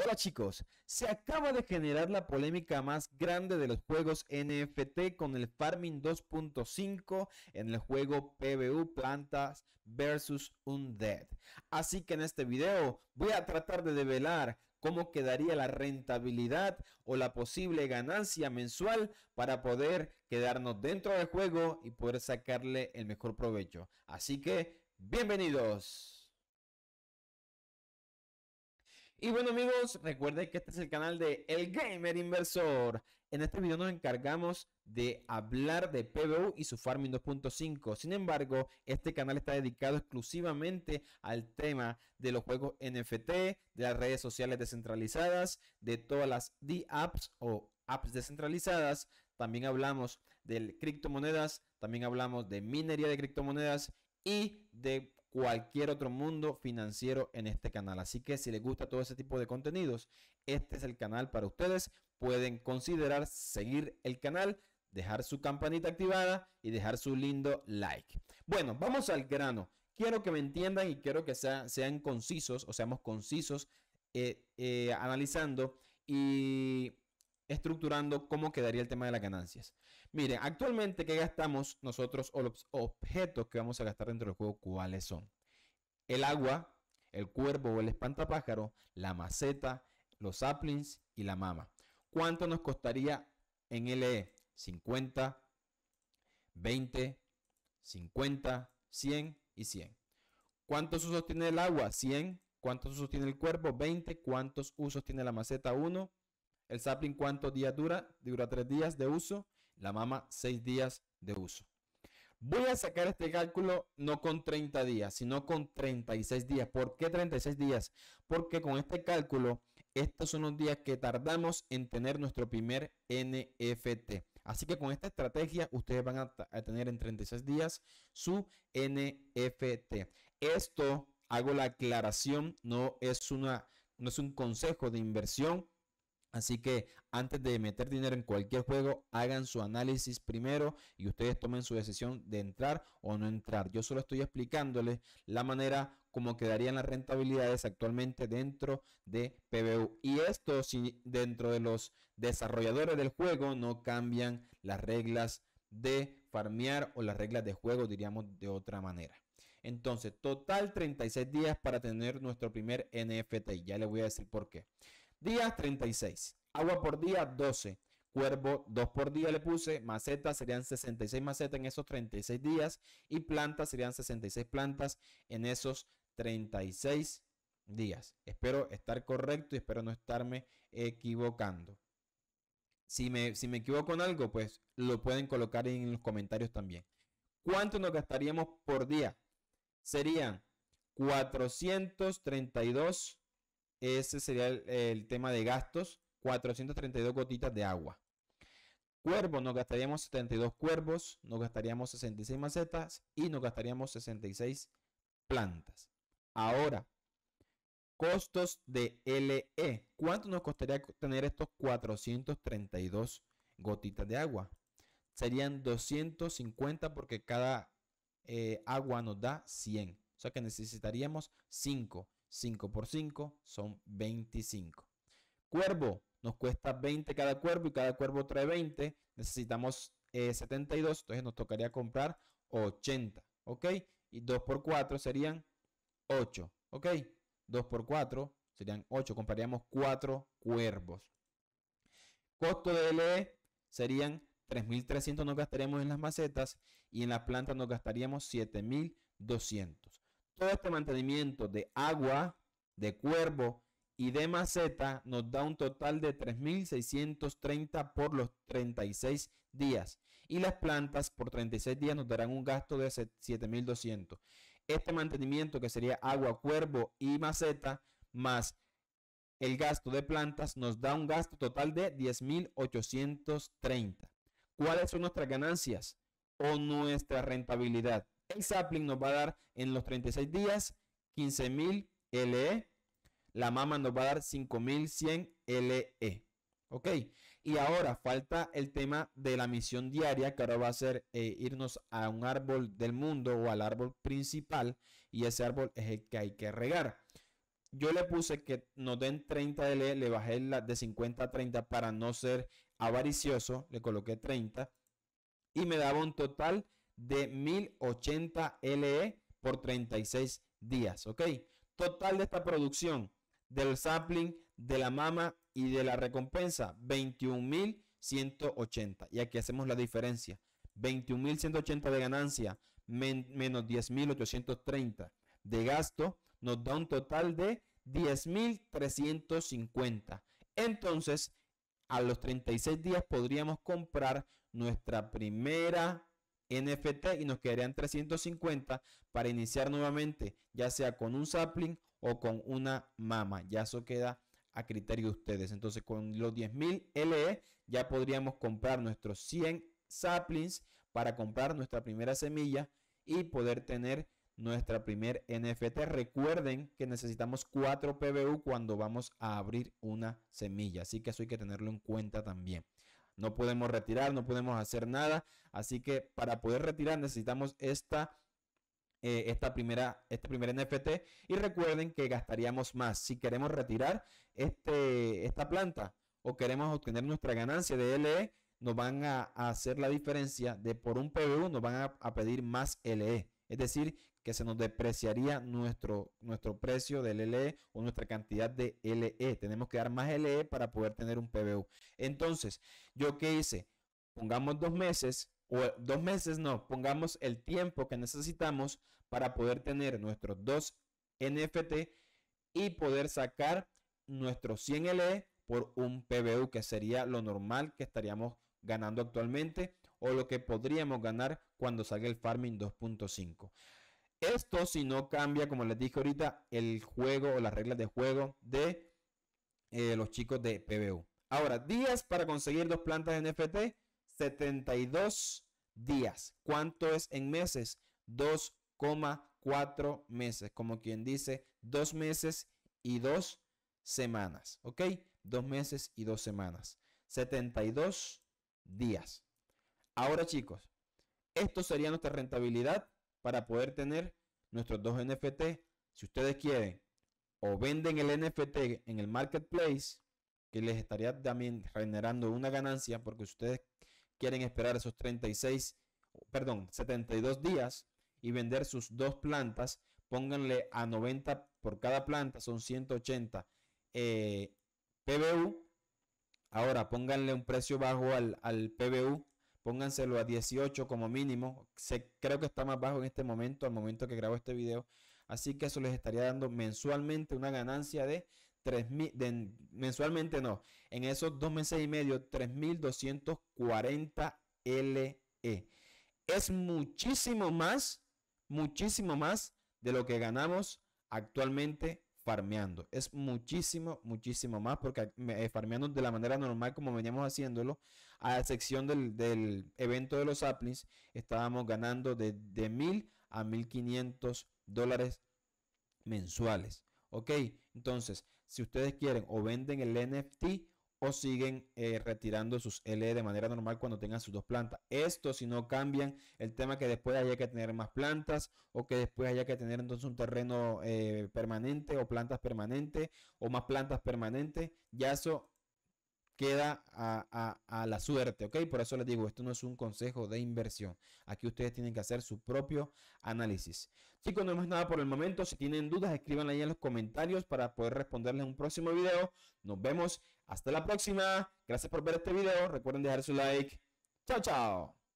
Hola chicos, se acaba de generar la polémica más grande de los juegos NFT con el Farming 2.5 en el juego PBU Plantas vs Undead. Así que en este video voy a tratar de develar cómo quedaría la rentabilidad o la posible ganancia mensual para poder quedarnos dentro del juego y poder sacarle el mejor provecho. Así que, bienvenidos. Y bueno amigos, recuerden que este es el canal de El Gamer Inversor. En este video nos encargamos de hablar de PBU y su Farming 2.5. Sin embargo, este canal está dedicado exclusivamente al tema de los juegos NFT, de las redes sociales descentralizadas, de todas las D-Apps o apps descentralizadas. También hablamos de criptomonedas, también hablamos de minería de criptomonedas y de cualquier otro mundo financiero en este canal. Así que si les gusta todo ese tipo de contenidos, este es el canal para ustedes. Pueden considerar seguir el canal, dejar su campanita activada y dejar su lindo like. Bueno, vamos al grano. Quiero que me entiendan y quiero que sean concisos o seamos concisos eh, eh, analizando y estructurando cómo quedaría el tema de las ganancias. Miren, actualmente, ¿qué gastamos nosotros o los objetos que vamos a gastar dentro del juego? ¿Cuáles son? El agua, el cuervo o el espantapájaro, la maceta, los saplings y la mama. ¿Cuánto nos costaría en LE? 50, 20, 50, 100 y 100. ¿Cuántos usos tiene el agua? 100. ¿Cuántos usos tiene el cuervo? 20. ¿Cuántos usos tiene la maceta? 1. El sapling, ¿cuántos días dura? Dura tres días de uso. La mama, seis días de uso. Voy a sacar este cálculo no con 30 días, sino con 36 días. ¿Por qué 36 días? Porque con este cálculo, estos son los días que tardamos en tener nuestro primer NFT. Así que con esta estrategia, ustedes van a, tener en 36 días su NFT. Esto, hago la aclaración, no es, una, no es un consejo de inversión Así que antes de meter dinero en cualquier juego, hagan su análisis primero y ustedes tomen su decisión de entrar o no entrar. Yo solo estoy explicándoles la manera como quedarían las rentabilidades actualmente dentro de PBU. Y esto si dentro de los desarrolladores del juego no cambian las reglas de farmear o las reglas de juego, diríamos de otra manera. Entonces, total 36 días para tener nuestro primer NFT. Ya les voy a decir por qué. Días 36. Agua por día 12. Cuervo 2 por día le puse. Macetas serían 66 macetas en esos 36 días. Y plantas serían 66 plantas en esos 36 días. Espero estar correcto y espero no estarme equivocando. Si me, si me equivoco en algo, pues lo pueden colocar en los comentarios también. ¿Cuánto nos gastaríamos por día? Serían 432 ese sería el, tema de gastos. 432 gotitas de agua. Cuervos, nos gastaríamos 72 cuervos, nos gastaríamos 66 macetas y nos gastaríamos 66 plantas. Ahora, costos de LE. ¿Cuánto nos costaría tener estos 432 gotitas de agua? Serían 250 porque cada eh, agua nos da 100. O sea que necesitaríamos 5. 5 por 5 son 25. Cuervo, nos cuesta 20 cada cuervo y cada cuervo trae 20. Necesitamos 72, eh, entonces nos tocaría comprar 80, ¿ok? Y 2 por 4 serían 8, ¿ok? 2 por 4 serían 8, compraríamos 4 cuervos. Costo de LE serían 3.300 nos gastaríamos en las macetas y en las plantas nos gastaríamos 7.200 todo este mantenimiento de agua, de cuervo y de maceta nos da un total de 3.630 por los 36 días. Y las plantas por 36 días nos darán un gasto de 7.200. Este mantenimiento que sería agua, cuervo y maceta más el gasto de plantas nos da un gasto total de 10.830. ¿Cuáles son nuestras ganancias o nuestra rentabilidad? El sapling nos va a dar en los 36 días 15.000 LE. La mama nos va a dar 5.100 LE. Ok, y ahora falta el tema de la misión diaria, que ahora va a ser eh, irnos a un árbol del mundo o al árbol principal, y ese árbol es el que hay que regar. Yo le puse que nos den 30 LE, le bajé la de 50 a 30 para no ser avaricioso, le coloqué 30, y me daba un total de 1080 LE por 36 días, ¿ok? Total de esta producción del sapling, de la mama y de la recompensa, 21.180. Y aquí hacemos la diferencia. 21.180 de ganancia menos 10.830 de gasto nos da un total de 10.350. Entonces, a los 36 días podríamos comprar nuestra primera NFT y nos quedarían 350 para iniciar nuevamente, ya sea con un sapling o con una mama. Ya eso queda a criterio de ustedes. Entonces, con los 10.000 LE ya podríamos comprar nuestros 100 saplings para comprar nuestra primera semilla y poder tener nuestra primer NFT. Recuerden que necesitamos 4 PBU cuando vamos a abrir una semilla, así que eso hay que tenerlo en cuenta también. No podemos retirar, no podemos hacer nada. Así que para poder retirar necesitamos esta, eh, esta primera, este primer NFT. Y recuerden que gastaríamos más. Si queremos retirar este, esta planta o queremos obtener nuestra ganancia de LE, nos van a, hacer la diferencia de por un PBU, nos van a pedir más LE. Es decir, que se nos depreciaría nuestro, nuestro precio del LE o nuestra cantidad de LE. Tenemos que dar más LE para poder tener un PBU. Entonces, ¿yo qué hice? Pongamos dos meses, o dos meses no, pongamos el tiempo que necesitamos para poder tener nuestros dos NFT y poder sacar nuestros 100 LE por un PBU, que sería lo normal que estaríamos ganando actualmente o lo que podríamos ganar cuando salga el farming 2.5. Esto si no cambia, como les dije ahorita, el juego o las reglas de juego de eh, los chicos de PBU. Ahora, días para conseguir dos plantas NFT, 72 días. ¿Cuánto es en meses? 2,4 meses. Como quien dice, dos meses y dos semanas. ¿Ok? Dos meses y dos semanas. 72 días. Ahora chicos, esto sería nuestra rentabilidad para poder tener nuestros dos NFT. Si ustedes quieren o venden el NFT en el marketplace, que les estaría también generando una ganancia, porque si ustedes quieren esperar esos 36, perdón, 72 días y vender sus dos plantas, pónganle a 90 por cada planta, son 180 eh, PBU. Ahora pónganle un precio bajo al, al PBU pónganselo a 18 como mínimo. creo que está más bajo en este momento, al momento que grabo este video. Así que eso les estaría dando mensualmente una ganancia de 3.000, de, mensualmente no, en esos dos meses y medio, 3.240 LE. Es muchísimo más, muchísimo más de lo que ganamos actualmente farmeando. Es muchísimo, muchísimo más porque eh, farmeando de la manera normal como veníamos haciéndolo, a excepción sección del, evento de los saplings, estábamos ganando de, mil 1000 a 1500 dólares mensuales. Ok, entonces, si ustedes quieren o venden el NFT o siguen eh, retirando sus LE de manera normal cuando tengan sus dos plantas. Esto si no cambian el tema que después haya que tener más plantas o que después haya que tener entonces un terreno eh, permanente o plantas permanentes o más plantas permanentes, ya eso queda a, la suerte, ¿ok? Por eso les digo, esto no es un consejo de inversión. Aquí ustedes tienen que hacer su propio análisis. Chicos, no más nada por el momento. Si tienen dudas, escriban ahí en los comentarios para poder responderles en un próximo video. Nos vemos. Hasta la próxima. Gracias por ver este video. Recuerden dejar su like. Chao, chao.